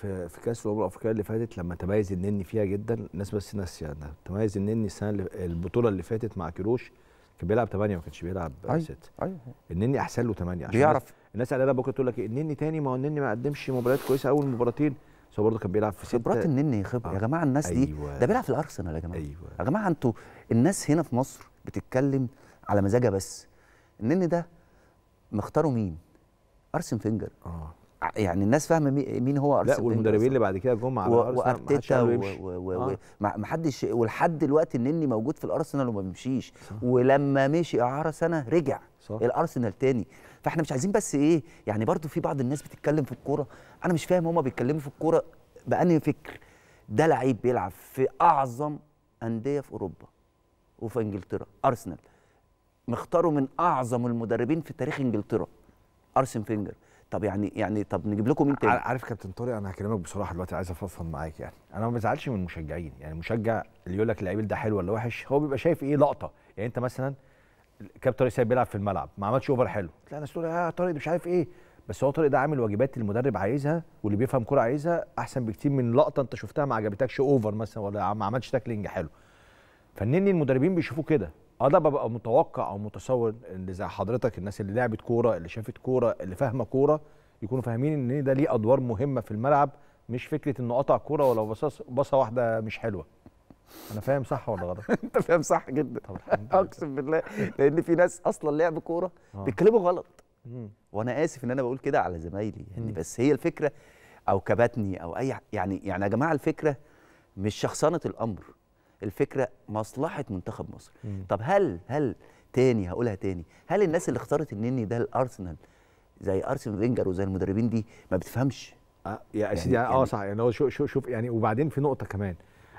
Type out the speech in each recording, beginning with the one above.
في في كاس الامم الافريقيه اللي فاتت لما تميز النني فيها جدا الناس بس يعني تميز النني السنه اللي البطوله اللي فاتت مع كيروش كان بيلعب 8 ما كانش بيلعب 6 أيوة. أيوة. النني احسن له 8 عشان بيعرف الناس قلقانه بكره تقول لك إيه، النني تاني ما هو النني ما قدمش مباريات كويسه اول مباراتين بس هو برضه كان بيلعب في 6 خبرات النني خبره آه. يا جماعه الناس أيوة. دي ده بيلعب في الارسنال يا جماعه أيوة. يا جماعه انتوا الناس هنا في مصر بتتكلم على مزاجها بس النني ده مختاره مين؟ ارسن فينجر آه. يعني الناس فاهمه مين هو ارسنال لا والمدربين اللي بعد كده جم على ارسنال ما حدش آه. ولحد دلوقتي النني موجود في الارسنال وما بيمشيش ولما مشي اعاره سنه رجع الارسنال تاني فاحنا مش عايزين بس ايه يعني برضو في بعض الناس بتتكلم في الكوره انا مش فاهم هما بيتكلموا في الكوره بانهي فكر ده لعيب بيلعب في اعظم انديه في اوروبا وفي انجلترا ارسنال مختاره من اعظم المدربين في تاريخ انجلترا ارسن فينجر طب يعني يعني طب نجيب لكم مين تاني عارف كابتن طارق انا هكلمك بصراحه دلوقتي عايز افضفض معاك يعني انا ما بزعلش من المشجعين يعني المشجع اللي يقول لك اللعيب ده حلو ولا وحش هو بيبقى شايف ايه لقطه يعني انت مثلا كابتن طارق سيد بيلعب في الملعب ما عملش اوفر حلو لا الناس تقول اه طارق مش عارف ايه بس هو طارق ده عامل واجبات المدرب عايزها واللي بيفهم كوره عايزها احسن بكتير من لقطه انت شفتها ما عجبتكش اوفر مثلا ولا ما عملش تاكلينج حلو فنني المدربين بيشوفوه كده اه ده ببقى متوقع او متصور ان زي حضرتك الناس اللي لعبت كوره اللي شافت كوره اللي فاهمه كوره يكونوا فاهمين ان ده ليه ادوار مهمه في الملعب مش فكره انه قطع كوره ولو بصص بصه واحده مش حلوه انا فاهم صح ولا غلط انت فاهم صح جدا اقسم بالله لان في ناس اصلا لعب كوره آه. بيتكلموا غلط وانا اسف ان انا بقول كده على زمايلي يعني بس هي الفكره او كبتني او اي يعني يعني يا جماعه الفكره مش شخصنه الامر الفكره مصلحه منتخب مصر مم. طب هل هل تاني هقولها تاني هل الناس اللي اختارت النني ده الارسنال زي ارسنال فينجر وزي المدربين دي ما بتفهمش آه، يا يعني سيدي آه، آه، يعني اه صح يعني هو شوف شوف يعني وبعدين في نقطه كمان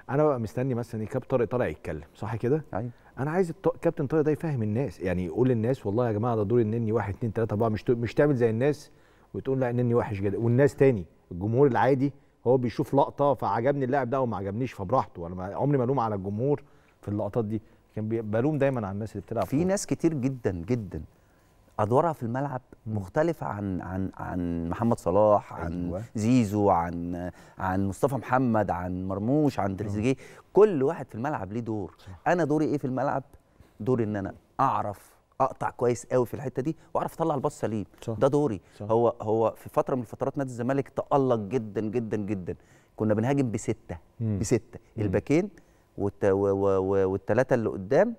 انا بقى مستني مثلا إيه، كابتن طارق طالع يتكلم صح كده ايوه انا عايز الكابتن طارق ده يفهم الناس يعني يقول للناس والله يا جماعه ده دور النني 1 2 3 4 مش مش تعمل زي الناس وتقول لا النني وحش جدا والناس تاني الجمهور العادي هو بيشوف لقطه فعجبني اللاعب ده وما عجبنيش فبراحته انا عمري ما الوم على الجمهور في اللقطات دي كان بلوم دايما على الناس اللي بتلعب في ناس كتير جدا جدا ادوارها في الملعب مختلفه عن عن عن محمد صلاح عن أيوة. زيزو عن عن مصطفى محمد عن مرموش عن تريزيجيه كل واحد في الملعب ليه دور انا دوري ايه في الملعب دوري ان انا اعرف اقطع كويس قوي في الحته دي واعرف اطلع الباص سليم ده دوري صح. هو هو في فتره من فترات نادي الزمالك تالق جدا جدا جدا كنا بنهاجم بسته مم. بسته الباكين والثلاثه اللي قدام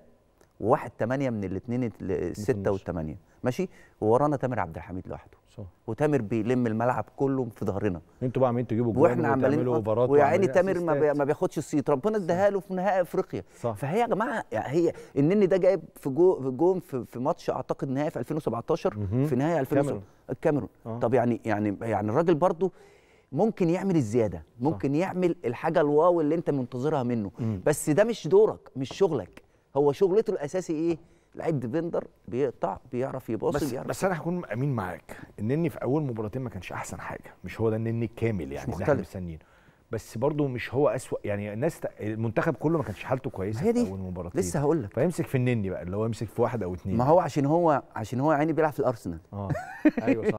وواحد تمانية من الاثنين السته والثمانيه ماشي وورانا تامر عبد الحميد لوحده صح وتامر بيلم الملعب كله في ظهرنا انتوا بقى عمالين تجيبوا جوان واحنا عمالين اوفرات ويا عيني تامر ما بياخدش الصيت ربنا اداها له في نهائي افريقيا صح. فهي يا جماعه هي النني ده جايب في جو في جون في, في ماتش اعتقد نهائي في 2017 مم. في نهائي 2000 الكاميرون آه. طب يعني يعني يعني الراجل برضه ممكن يعمل الزياده ممكن صح. يعمل الحاجه الواو اللي انت منتظرها منه مم. بس ده مش دورك مش شغلك هو شغلته الاساسي ايه لعيب ديفندر بيقطع بيعرف يباصي بس, بيعرف بس انا هكون امين معاك النني في اول مباراتين ما كانش احسن حاجه مش هو ده النني الكامل يعني مش اللي احنا مستنيينه بس برضه مش هو اسوء يعني الناس المنتخب كله ما كانش حالته كويسه في اول مباراتين لسه هقول لك فيمسك في النني بقى اللي هو يمسك في واحد او اثنين ما هو عشان هو عشان هو عيني بيلعب في الارسنال اه ايوه صح